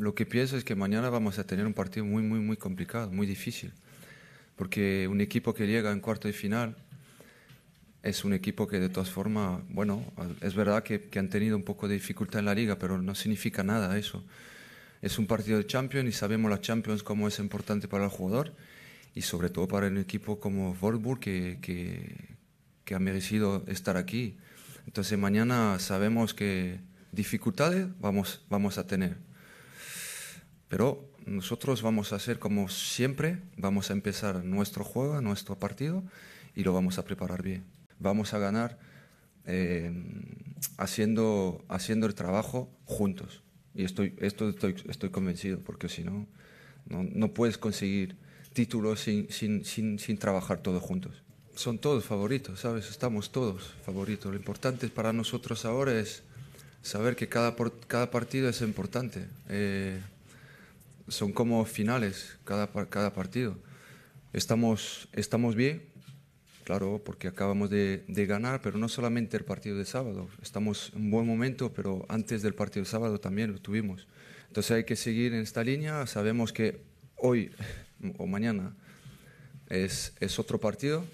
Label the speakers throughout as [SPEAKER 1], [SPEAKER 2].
[SPEAKER 1] lo que pienso es que mañana vamos a tener un partido muy, muy, muy complicado, muy difícil. Porque un equipo que llega en cuarto de final es un equipo que de todas formas, bueno, es verdad que, han tenido un poco de dificultad en la liga, pero no significa nada eso. Es un partido de Champions y sabemos las Champions cómo es importante para el jugador y sobre todo para un equipo como Wolfsburg que, que ha merecido estar aquí. Entonces mañana sabemos que dificultades vamos, vamos a tener. Pero nosotros vamos a hacer como siempre, vamos a empezar nuestro juego, nuestro partido y lo vamos a preparar bien. Vamos a ganar eh, haciendo, haciendo el trabajo juntos. Y estoy, esto estoy, estoy convencido, porque si no, no, puedes conseguir títulos sin, sin, sin, sin trabajar todos juntos. Son todos favoritos, ¿sabes? Estamos todos favoritos. Lo importante para nosotros ahora es saber que cada, cada partido es importante. Eh, son como finales cada, cada partido. Estamos, estamos bien, claro, porque acabamos de, ganar, pero no solamente el partido de sábado. Estamos en buen momento, pero antes del partido de sábado también lo tuvimos. Entonces hay que seguir en esta línea. Sabemos que hoy o mañana es, es otro partido,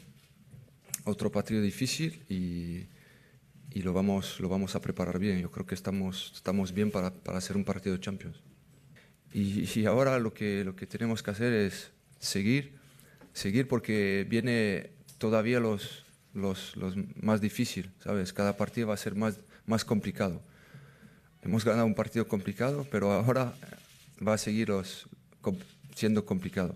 [SPEAKER 1] otro partido difícil y, lo, vamos, lo vamos a preparar bien. Yo creo que estamos, estamos bien para, para hacer un partido de Champions. Y, ahora lo que, lo que tenemos que hacer es seguir, seguir porque viene todavía los, los, más difícil, ¿sabes? Cada partido va a ser más, más complicado. Hemos ganado un partido complicado, pero ahora va a seguir siendo complicado.